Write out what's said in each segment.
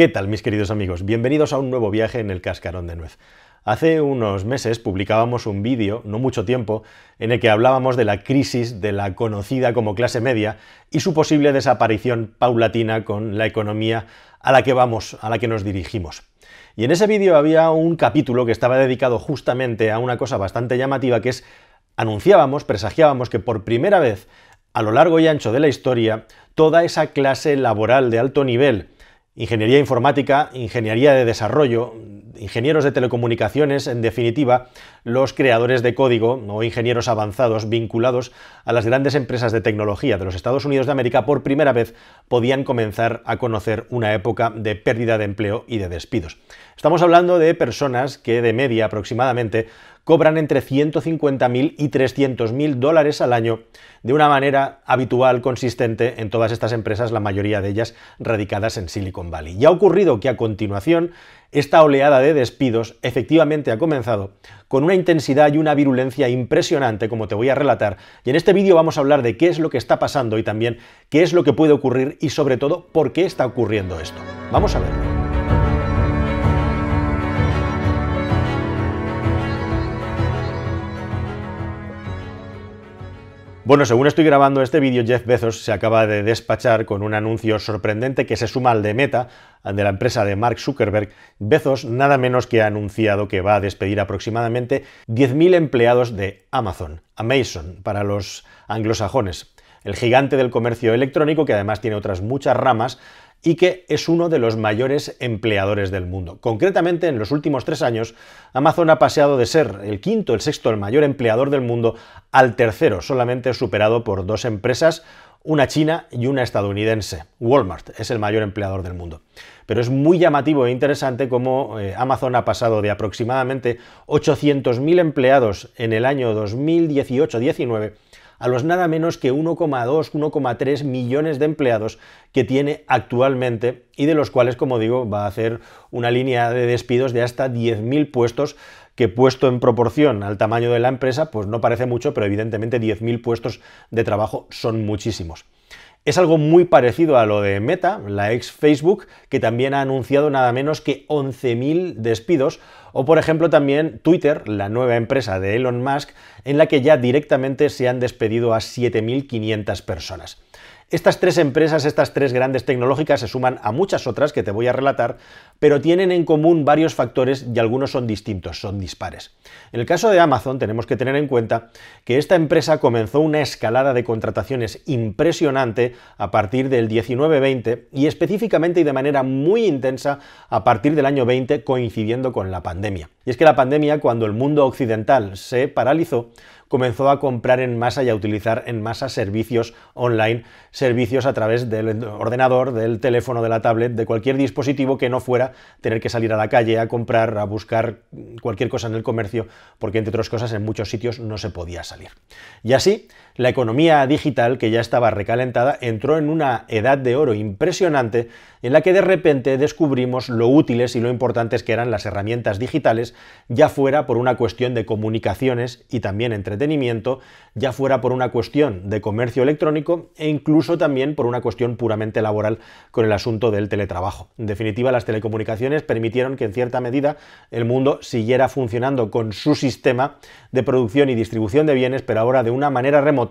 ¿Qué tal, mis queridos amigos? Bienvenidos a un nuevo viaje en el cascarón de nuez. Hace unos meses publicábamos un vídeo, no mucho tiempo, en el que hablábamos de la crisis de la conocida como clase media y su posible desaparición paulatina con la economía a la que vamos, a la que nos dirigimos. Y en ese vídeo había un capítulo que estaba dedicado justamente a una cosa bastante llamativa que es anunciábamos, presagiábamos que por primera vez a lo largo y ancho de la historia, toda esa clase laboral de alto nivel ingeniería informática, ingeniería de desarrollo, ingenieros de telecomunicaciones, en definitiva, los creadores de código o ingenieros avanzados vinculados a las grandes empresas de tecnología de los Estados Unidos de América por primera vez podían comenzar a conocer una época de pérdida de empleo y de despidos. Estamos hablando de personas que de media aproximadamente cobran entre 150.000 y 300.000 dólares al año de una manera habitual, consistente en todas estas empresas, la mayoría de ellas radicadas en Silicon Valley. Y ha ocurrido que a continuación esta oleada de despidos efectivamente ha comenzado con una intensidad y una virulencia impresionante, como te voy a relatar. Y en este vídeo vamos a hablar de qué es lo que está pasando y también qué es lo que puede ocurrir y sobre todo por qué está ocurriendo esto. Vamos a verlo. Bueno, según estoy grabando este vídeo, Jeff Bezos se acaba de despachar con un anuncio sorprendente que se suma al de Meta, de la empresa de Mark Zuckerberg. Bezos nada menos que ha anunciado que va a despedir aproximadamente 10.000 empleados de Amazon, Amazon para los anglosajones el gigante del comercio electrónico que además tiene otras muchas ramas y que es uno de los mayores empleadores del mundo. Concretamente, en los últimos tres años, Amazon ha pasado de ser el quinto, el sexto, el mayor empleador del mundo al tercero, solamente superado por dos empresas, una china y una estadounidense. Walmart es el mayor empleador del mundo. Pero es muy llamativo e interesante cómo eh, Amazon ha pasado de aproximadamente 800.000 empleados en el año 2018-19 a los nada menos que 1,2, 1,3 millones de empleados que tiene actualmente y de los cuales, como digo, va a hacer una línea de despidos de hasta 10.000 puestos que puesto en proporción al tamaño de la empresa, pues no parece mucho, pero evidentemente 10.000 puestos de trabajo son muchísimos. Es algo muy parecido a lo de Meta, la ex Facebook, que también ha anunciado nada menos que 11.000 despidos, o por ejemplo también Twitter, la nueva empresa de Elon Musk, en la que ya directamente se han despedido a 7.500 personas. Estas tres empresas, estas tres grandes tecnológicas se suman a muchas otras que te voy a relatar, pero tienen en común varios factores y algunos son distintos, son dispares. En el caso de Amazon tenemos que tener en cuenta que esta empresa comenzó una escalada de contrataciones impresionante a partir del 19-20 y específicamente y de manera muy intensa a partir del año 20 coincidiendo con la pandemia. Y es que la pandemia, cuando el mundo occidental se paralizó, comenzó a comprar en masa y a utilizar en masa servicios online, servicios a través del ordenador, del teléfono, de la tablet, de cualquier dispositivo que no fuera tener que salir a la calle a comprar, a buscar cualquier cosa en el comercio, porque entre otras cosas en muchos sitios no se podía salir. Y así, la economía digital, que ya estaba recalentada, entró en una edad de oro impresionante en la que de repente descubrimos lo útiles y lo importantes que eran las herramientas digitales, ya fuera por una cuestión de comunicaciones y también entretenimiento, ya fuera por una cuestión de comercio electrónico e incluso también por una cuestión puramente laboral con el asunto del teletrabajo. En definitiva, las telecomunicaciones permitieron que en cierta medida el mundo siguiera funcionando con su sistema de producción y distribución de bienes, pero ahora de una manera remota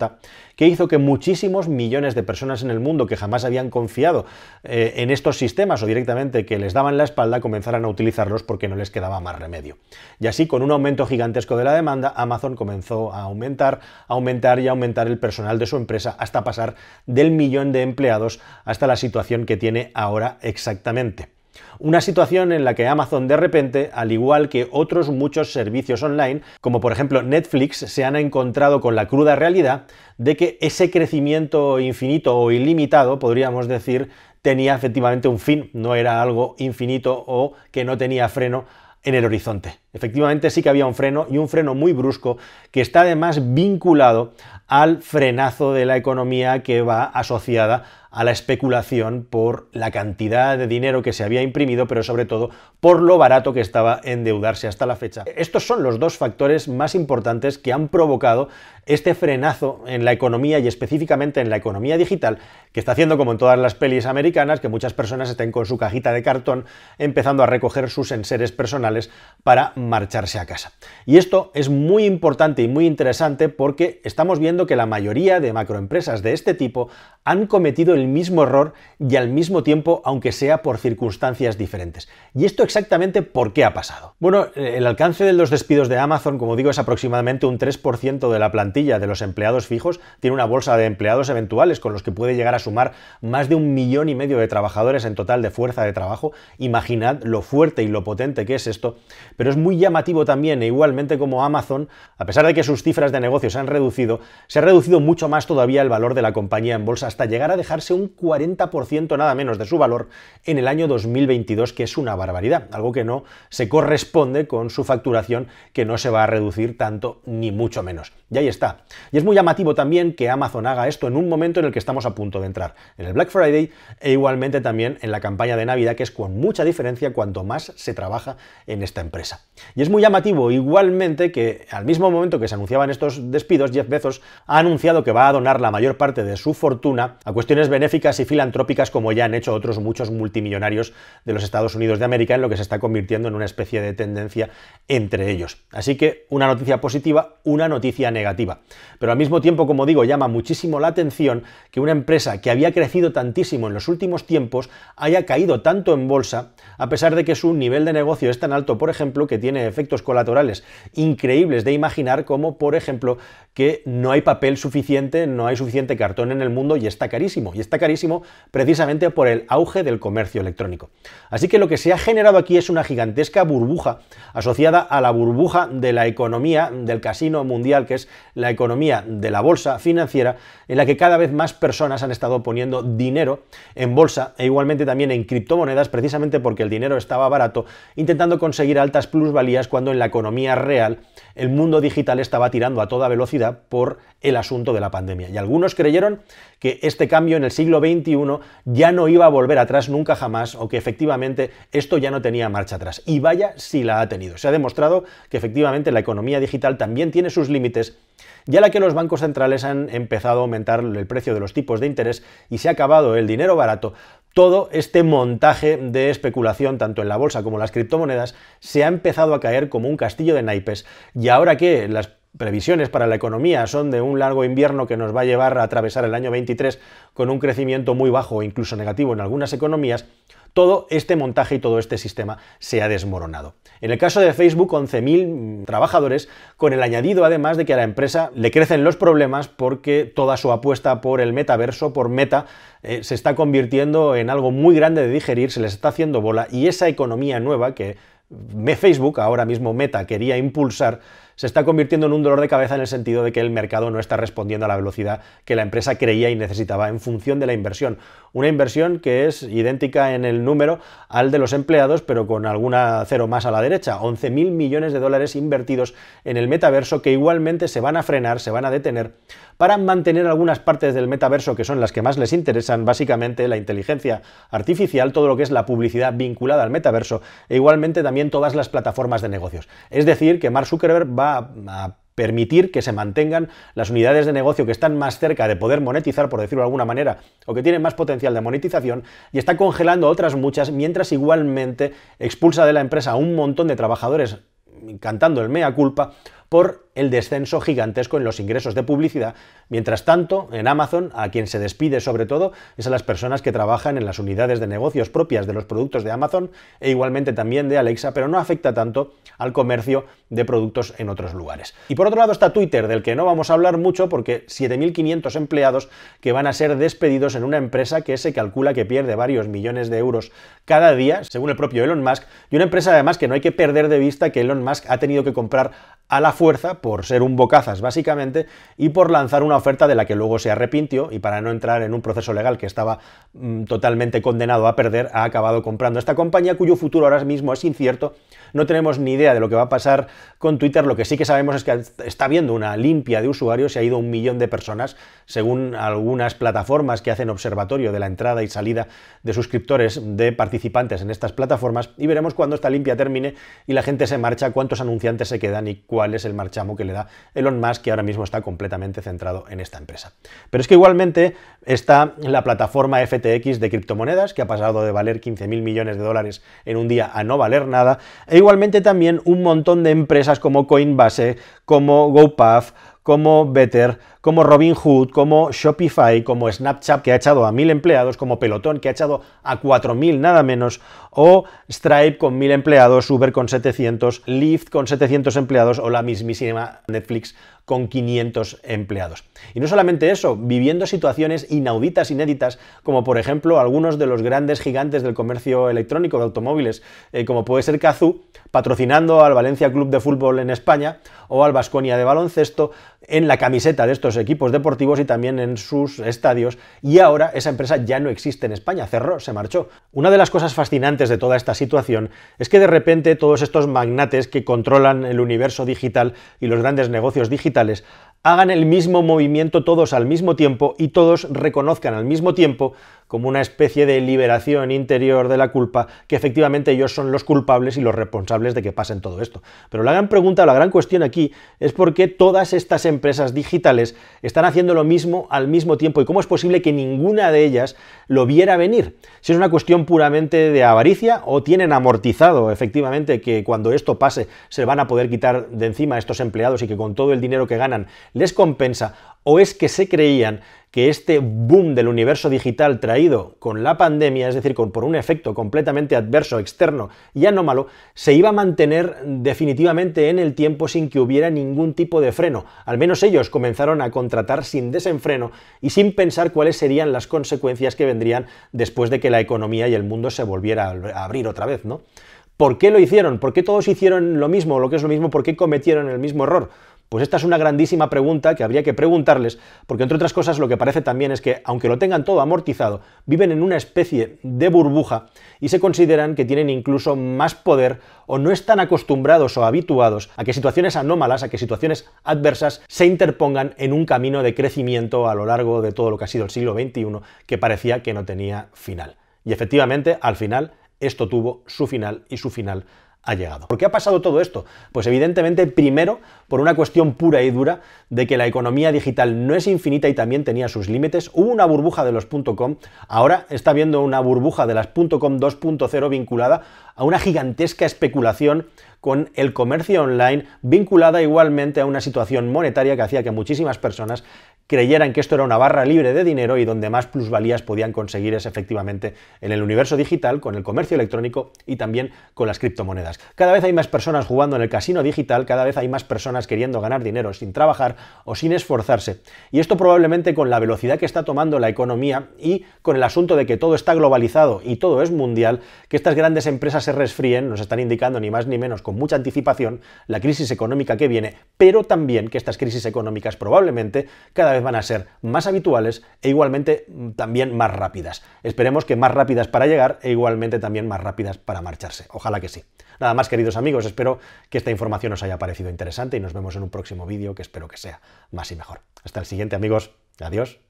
que hizo que muchísimos millones de personas en el mundo que jamás habían confiado eh, en estos sistemas o directamente que les daban la espalda comenzaran a utilizarlos porque no les quedaba más remedio. Y así, con un aumento gigantesco de la demanda, Amazon comenzó a aumentar, aumentar y aumentar el personal de su empresa hasta pasar del millón de empleados hasta la situación que tiene ahora exactamente. Una situación en la que Amazon de repente, al igual que otros muchos servicios online, como por ejemplo Netflix, se han encontrado con la cruda realidad de que ese crecimiento infinito o ilimitado, podríamos decir, tenía efectivamente un fin, no era algo infinito o que no tenía freno en el horizonte. Efectivamente sí que había un freno y un freno muy brusco que está además vinculado al frenazo de la economía que va asociada a la especulación por la cantidad de dinero que se había imprimido, pero sobre todo por lo barato que estaba endeudarse hasta la fecha. Estos son los dos factores más importantes que han provocado este frenazo en la economía y específicamente en la economía digital, que está haciendo como en todas las pelis americanas, que muchas personas estén con su cajita de cartón empezando a recoger sus enseres personales para marcharse a casa. Y esto es muy importante y muy interesante porque estamos viendo que la mayoría de macroempresas de este tipo han cometido el mismo error y al mismo tiempo, aunque sea por circunstancias diferentes. ¿Y esto exactamente por qué ha pasado? Bueno, eh, el alcance de los despidos de Amazon, como digo, es aproximadamente un 3% de la plantilla de los empleados fijos. Tiene una bolsa de empleados eventuales con los que puede llegar a sumar más de un millón y medio de trabajadores en total de fuerza de trabajo. Imaginad lo fuerte y lo potente que es esto. Pero es muy llamativo también, e igualmente como Amazon, a pesar de que sus cifras de negocios han reducido, se ha reducido mucho más todavía el valor de la compañía en bolsa hasta llegar a dejarse un 40% nada menos de su valor en el año 2022, que es una barbaridad, algo que no se corresponde con su facturación que no se va a reducir tanto ni mucho menos. Y ahí está. Y es muy llamativo también que Amazon haga esto en un momento en el que estamos a punto de entrar, en el Black Friday e igualmente también en la campaña de Navidad, que es con mucha diferencia cuanto más se trabaja en esta empresa. Y es muy llamativo igualmente que al mismo momento que se anunciaban estos despidos, Jeff Bezos ha anunciado que va a donar la mayor parte de su fortuna a cuestiones benéficas benéficas y filantrópicas como ya han hecho otros muchos multimillonarios de los Estados Unidos de América, en lo que se está convirtiendo en una especie de tendencia entre ellos. Así que una noticia positiva, una noticia negativa. Pero al mismo tiempo, como digo, llama muchísimo la atención que una empresa que había crecido tantísimo en los últimos tiempos haya caído tanto en bolsa, a pesar de que su nivel de negocio es tan alto, por ejemplo, que tiene efectos colaterales increíbles de imaginar, como por ejemplo que no hay papel suficiente, no hay suficiente cartón en el mundo y está carísimo. Y está carísimo precisamente por el auge del comercio electrónico. Así que lo que se ha generado aquí es una gigantesca burbuja asociada a la burbuja de la economía del casino mundial, que es la economía de la bolsa financiera, en la que cada vez más personas han estado poniendo dinero en bolsa e igualmente también en criptomonedas, precisamente porque el dinero estaba barato, intentando conseguir altas plusvalías cuando en la economía real el mundo digital estaba tirando a toda velocidad por el asunto de la pandemia. Y algunos creyeron que este cambio en el siglo XXI ya no iba a volver atrás nunca jamás o que efectivamente esto ya no tenía marcha atrás. Y vaya si la ha tenido. Se ha demostrado que efectivamente la economía digital también tiene sus límites, ya la que los bancos centrales han empezado a aumentar el precio de los tipos de interés y se ha acabado el dinero barato, todo este montaje de especulación, tanto en la bolsa como en las criptomonedas, se ha empezado a caer como un castillo de naipes. Y ahora que las previsiones para la economía son de un largo invierno que nos va a llevar a atravesar el año 23 con un crecimiento muy bajo o incluso negativo en algunas economías, todo este montaje y todo este sistema se ha desmoronado. En el caso de Facebook, 11.000 trabajadores, con el añadido además de que a la empresa le crecen los problemas porque toda su apuesta por el metaverso, por meta, eh, se está convirtiendo en algo muy grande de digerir, se les está haciendo bola y esa economía nueva que Facebook, ahora mismo Meta, quería impulsar, se está convirtiendo en un dolor de cabeza en el sentido de que el mercado no está respondiendo a la velocidad que la empresa creía y necesitaba en función de la inversión. Una inversión que es idéntica en el número al de los empleados, pero con alguna cero más a la derecha. 11.000 millones de dólares invertidos en el metaverso que igualmente se van a frenar, se van a detener, para mantener algunas partes del metaverso que son las que más les interesan, básicamente la inteligencia artificial, todo lo que es la publicidad vinculada al metaverso, e igualmente también todas las plataformas de negocios. Es decir, que Mark Zuckerberg va a permitir que se mantengan las unidades de negocio que están más cerca de poder monetizar, por decirlo de alguna manera, o que tienen más potencial de monetización, y está congelando otras muchas, mientras igualmente expulsa de la empresa a un montón de trabajadores cantando el mea culpa por el descenso gigantesco en los ingresos de publicidad. Mientras tanto, en Amazon, a quien se despide sobre todo es a las personas que trabajan en las unidades de negocios propias de los productos de Amazon e igualmente también de Alexa, pero no afecta tanto al comercio de productos en otros lugares. Y por otro lado está Twitter, del que no vamos a hablar mucho porque 7.500 empleados que van a ser despedidos en una empresa que se calcula que pierde varios millones de euros cada día, según el propio Elon Musk, y una empresa además que no hay que perder de vista que Elon Musk ha tenido que comprar a la fuerza, por ser un bocazas básicamente, y por lanzar una oferta de la que luego se arrepintió y para no entrar en un proceso legal que estaba mm, totalmente condenado a perder, ha acabado comprando esta compañía cuyo futuro ahora mismo es incierto. No tenemos ni idea de lo que va a pasar con Twitter. Lo que sí que sabemos es que está habiendo una limpia de usuarios, se ha ido un millón de personas, según algunas plataformas que hacen observatorio de la entrada y salida de suscriptores de participantes en estas plataformas. Y veremos cuando esta limpia termine y la gente se marcha, cuántos anunciantes se quedan y cuál es el el marchamo que le da Elon Musk, que ahora mismo está completamente centrado en esta empresa. Pero es que igualmente está la plataforma FTX de criptomonedas, que ha pasado de valer 15.000 millones de dólares en un día a no valer nada, e igualmente también un montón de empresas como Coinbase, como GoPath, como Better, como Robin Hood, como Shopify, como Snapchat, que ha echado a mil empleados, como Pelotón, que ha echado a 4.000 nada menos, o Stripe con mil empleados, Uber con 700, Lyft con 700 empleados, o la mismísima Netflix con 500 empleados. Y no solamente eso, viviendo situaciones inauditas, inéditas, como por ejemplo algunos de los grandes gigantes del comercio electrónico de automóviles, eh, como puede ser Cazú patrocinando al Valencia Club de Fútbol en España o al Vasconia de baloncesto en la camiseta de estos equipos deportivos y también en sus estadios. Y ahora esa empresa ya no existe en España, cerró, se marchó. Una de las cosas fascinantes de toda esta situación es que de repente todos estos magnates que controlan el universo digital y los grandes negocios digitales digitales hagan el mismo movimiento todos al mismo tiempo y todos reconozcan al mismo tiempo como una especie de liberación interior de la culpa, que efectivamente ellos son los culpables y los responsables de que pasen todo esto. Pero la gran pregunta, la gran cuestión aquí es por qué todas estas empresas digitales están haciendo lo mismo al mismo tiempo y cómo es posible que ninguna de ellas lo viera venir. Si es una cuestión puramente de avaricia o tienen amortizado efectivamente que cuando esto pase se van a poder quitar de encima a estos empleados y que con todo el dinero que ganan les compensa o es que se creían que este boom del universo digital traído con la pandemia, es decir, con, por un efecto completamente adverso, externo y anómalo, se iba a mantener definitivamente en el tiempo sin que hubiera ningún tipo de freno. Al menos ellos comenzaron a contratar sin desenfreno y sin pensar cuáles serían las consecuencias que vendrían después de que la economía y el mundo se volviera a abrir otra vez, ¿no? ¿Por qué lo hicieron? ¿Por qué todos hicieron lo mismo, lo que es lo mismo? ¿Por qué cometieron el mismo error? Pues esta es una grandísima pregunta que habría que preguntarles, porque entre otras cosas lo que parece también es que, aunque lo tengan todo amortizado, viven en una especie de burbuja y se consideran que tienen incluso más poder o no están acostumbrados o habituados a que situaciones anómalas, a que situaciones adversas se interpongan en un camino de crecimiento a lo largo de todo lo que ha sido el siglo XXI, que parecía que no tenía final. Y efectivamente, al final, esto tuvo su final y su final ha llegado. ¿Por qué ha pasado todo esto? Pues evidentemente primero por una cuestión pura y dura de que la economía digital no es infinita y también tenía sus límites. Hubo una burbuja de los .com, ahora está habiendo una burbuja de las .com 2.0 vinculada a una gigantesca especulación con el comercio online vinculada igualmente a una situación monetaria que hacía que muchísimas personas creyeran que esto era una barra libre de dinero y donde más plusvalías podían conseguir es efectivamente en el universo digital, con el comercio electrónico y también con las criptomonedas. Cada vez hay más personas jugando en el casino digital, cada vez hay más personas queriendo ganar dinero sin trabajar o sin esforzarse. Y esto probablemente con la velocidad que está tomando la economía y con el asunto de que todo está globalizado y todo es mundial, que estas grandes empresas se resfríen, nos están indicando ni más ni menos con mucha anticipación la crisis económica que viene, pero también que estas crisis económicas probablemente cada vez van a ser más habituales e igualmente mm, también más rápidas. Esperemos que más rápidas para llegar e igualmente también más rápidas para marcharse. Ojalá que sí. Nada más, queridos amigos, espero que esta información os haya parecido interesante y nos vemos en un próximo vídeo que espero que sea más y mejor. Hasta el siguiente, amigos. Adiós.